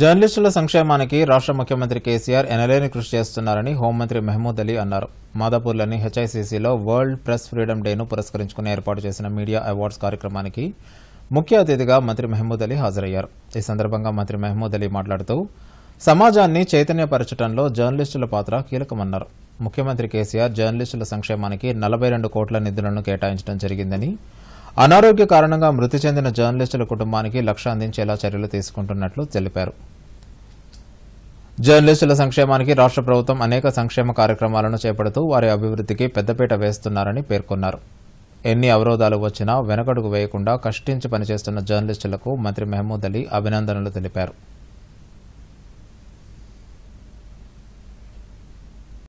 జర్నలిస్టుల సంక్షేమానికి రాష్ట్ర ముఖ్యమంత్రి కేసీఆర్ ఎనలేని కృషి చేస్తున్నారని హోంమంత్రి మహమూద్ అలీ అన్నారు మాదాపూర్లోని హెచ్ఐసీసీలో వరల్డ్ ప్రెస్ ఫ్రీడమ్ డేను పురస్కరించుకుని ఏర్పాటు చేసిన మీడియా అవార్డ్స్ కార్యక్రమానికి ముఖ్య అతిథిగా మంత్రి మహమూద్ అలీ హాజరయ్యారు ఈ సందర్భంగా మంత్రి మహమూద్ అలీ మాట్లాడుతూ సమాజాన్ని చైతన్యపరచడంలో జర్నలిస్టుల పాత్ర కీలకమన్నారు ముఖ్యమంత్రి కేసీఆర్ జర్నలిస్టుల సంక్షేమానికి నలభై రెండు కోట్ల నిధులను కేటాయించడం జరిగిందని అనారోగ్య కారణంగా మృతి చెందిన జర్నలిస్టుల కుటుంబానికి లక్ష అందించేలా చర్యలు తీసుకుంటున్నట్లు తెలిపారు జర్నలిస్టుల సంక్షేమానికి రాష్ట్ర ప్రభుత్వం అనేక సంక్షేమ కార్యక్రమాలను చేపడుతూ వారి అభివృద్ధికి పెద్దపీట వేస్తున్నారని పేర్కొన్నారు ఎన్ని అవరోధాలు వచ్చినా వెనకడుగు వేయకుండా కష్టించి పనిచేస్తున్న జర్నలిస్టులకు మంత్రి మహమూద్ అలీ అభినందనలు తెలిపారు